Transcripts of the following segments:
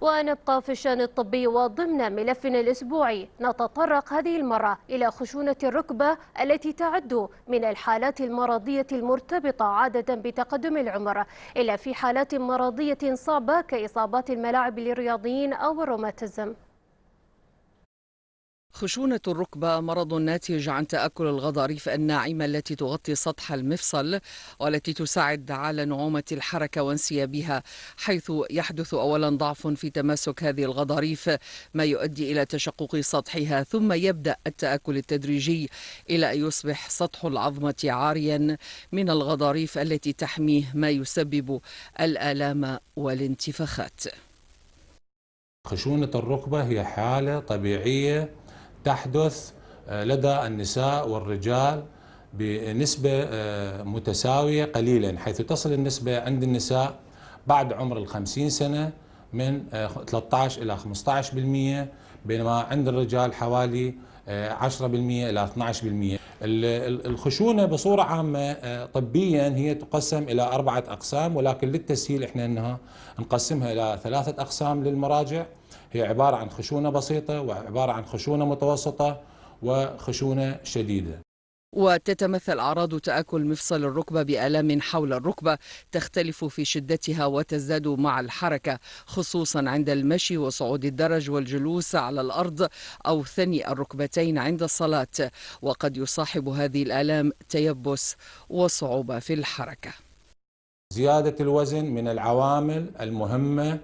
ونبقى في الشان الطبي وضمن ملفنا الأسبوعي نتطرق هذه المرة إلى خشونة الركبة التي تعد من الحالات المرضية المرتبطة عادة بتقدم العمر إلا في حالات مرضية صعبة كإصابات الملاعب للرياضيين أو الروماتيزم خشونة الركبة مرض ناتج عن تأكل الغضاريف الناعمة التي تغطي سطح المفصل والتي تساعد على نعومة الحركة وانسيابها حيث يحدث أولا ضعف في تماسك هذه الغضاريف ما يؤدي إلى تشقق سطحها ثم يبدأ التأكل التدريجي إلى أن يصبح سطح العظمة عاريا من الغضاريف التي تحميه ما يسبب الآلام والانتفاخات خشونة الركبة هي حالة طبيعية تحدث آه، لدى النساء والرجال بنسبة آه، متساوية قليلا حيث تصل النسبة عند النساء بعد عمر الخمسين سنة من 13 آه، إلى 15% بينما عند الرجال حوالي 10% آه، إلى 12% الخشونة بصورة عامة آه، طبيا هي تقسم إلى أربعة أقسام ولكن للتسهيل إحنا إنها نقسمها إلى ثلاثة أقسام للمراجع هي عبارة عن خشونة بسيطة وعبارة عن خشونة متوسطة وخشونة شديدة وتتمثل أعراض تآكل مفصل الركبة بآلام حول الركبة تختلف في شدتها وتزداد مع الحركة خصوصا عند المشي وصعود الدرج والجلوس على الأرض أو ثني الركبتين عند الصلاة وقد يصاحب هذه الآلام تيبس وصعوبة في الحركة زيادة الوزن من العوامل المهمة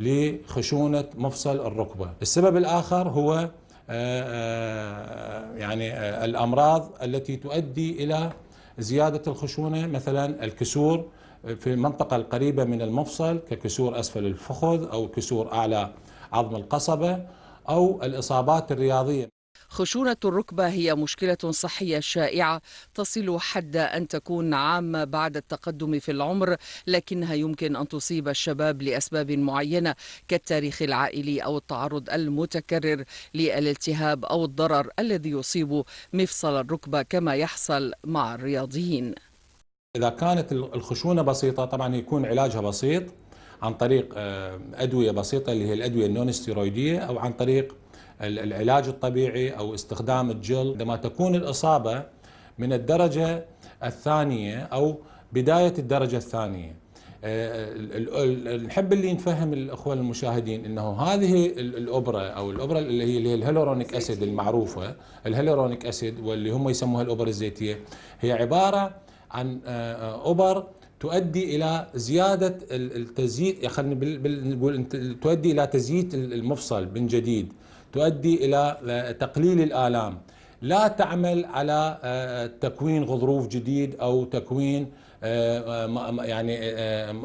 لخشونة مفصل الركبة السبب الآخر هو آه، آه، يعني آه، الأمراض التي تؤدي إلى زيادة الخشونة مثلا الكسور في المنطقة القريبة من المفصل ككسور أسفل الفخذ أو كسور أعلى عظم القصبة أو الإصابات الرياضية خشونة الركبة هي مشكلة صحية شائعة تصل حد أن تكون عامة بعد التقدم في العمر لكنها يمكن أن تصيب الشباب لأسباب معينة كالتاريخ العائلي أو التعرض المتكرر للالتهاب أو الضرر الذي يصيب مفصل الركبة كما يحصل مع الرياضيين إذا كانت الخشونة بسيطة طبعا يكون علاجها بسيط عن طريق آه، أدوية بسيطة اللي هي الأدوية النون ستيرويدية أو عن طريق العلاج الطبيعي أو استخدام الجل عندما تكون الإصابة من الدرجة الثانية أو بداية الدرجة الثانية آه، نحب اللي نفهم الاخوه المشاهدين انه هذه الابره او الابره اللي هي, اللي هي الهيلورونيك اسيد المعروفه الهيلورونيك اسيد واللي هم يسموها الابر الزيتيه هي عباره عن آه، ابر تؤدي الى زياده التزييت يعني خلينا نقول تؤدي الى تزييت المفصل من جديد تؤدي إلى آه، تقليل الآلام لا تعمل على آه، تكوين غضروف جديد أو تكوين آه، يعني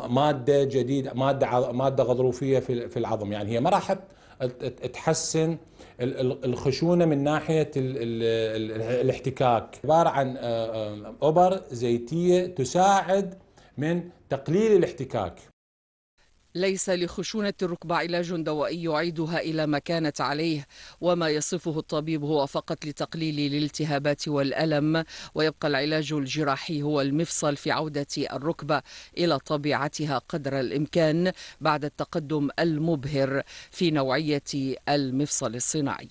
ماده جديده ماده ماده غضروفيه في العظم يعني هي ما راح تحسن الخشونه من ناحيه الاحتكاك عباره عن ابر زيتيه تساعد من تقليل الاحتكاك ليس لخشونة الركبة علاج دوائي يعيدها إلى ما كانت عليه وما يصفه الطبيب هو فقط لتقليل الالتهابات والألم ويبقى العلاج الجراحي هو المفصل في عودة الركبة إلى طبيعتها قدر الإمكان بعد التقدم المبهر في نوعية المفصل الصناعي